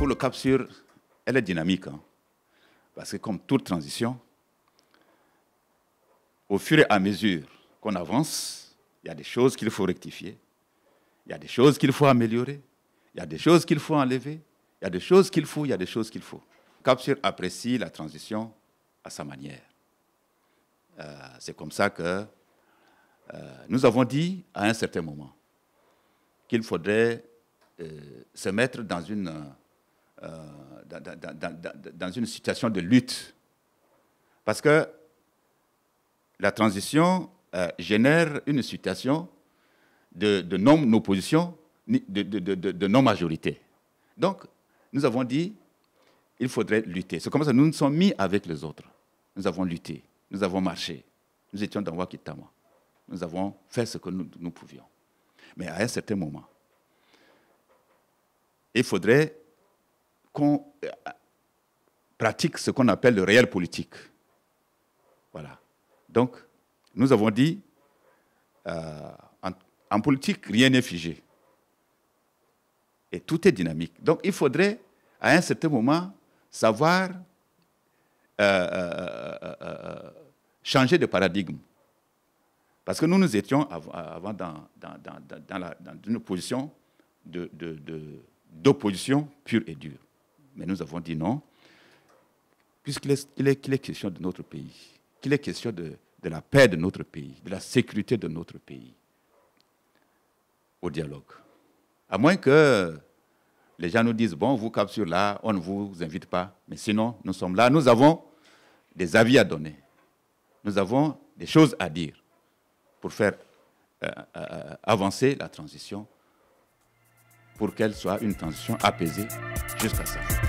pour le Cap elle est dynamique. Hein. parce que comme toute transition, au fur et à mesure qu'on avance, il y a des choses qu'il faut rectifier, il y a des choses qu'il faut améliorer, il y a des choses qu'il faut enlever, il y a des choses qu'il faut, il y a des choses qu'il faut. Capture apprécie la transition à sa manière. Euh, c'est comme ça que euh, nous avons dit à un certain moment qu'il faudrait euh, se mettre dans une euh, dans, une situation de lutte. Parce que la transition euh, génère une situation de, non-opposition, de, non-majorité. Donc, nous avons dit, il faudrait lutter. C'est comme ça nous nous sommes mis avec les autres. Nous avons lutté, nous avons marché. Nous étions dans Wakitama. Nous avons fait ce que nous pouvions. Mais à un certain moment, il faudrait pratique ce qu'on appelle le réel politique. Voilà. Donc, nous avons dit, euh, en, politique, rien n'est figé. Et tout est dynamique. Donc, il faudrait, à un certain moment, savoir euh, euh, changer de paradigme. Parce que nous, nous étions avant dans, une position d'opposition pure et dure. Mais nous avons dit non, puisqu'il est, est, question de notre pays, qu'il est question de, la paix de notre pays, de la sécurité de notre pays, au dialogue. À moins que les gens nous disent, bon, vous capturez là, on ne vous invite pas. Mais sinon, nous sommes là, nous avons des avis à donner. Nous avons des choses à dire pour faire euh, euh, avancer la transition, pour qu'elle soit une transition apaisée jusqu'à ça.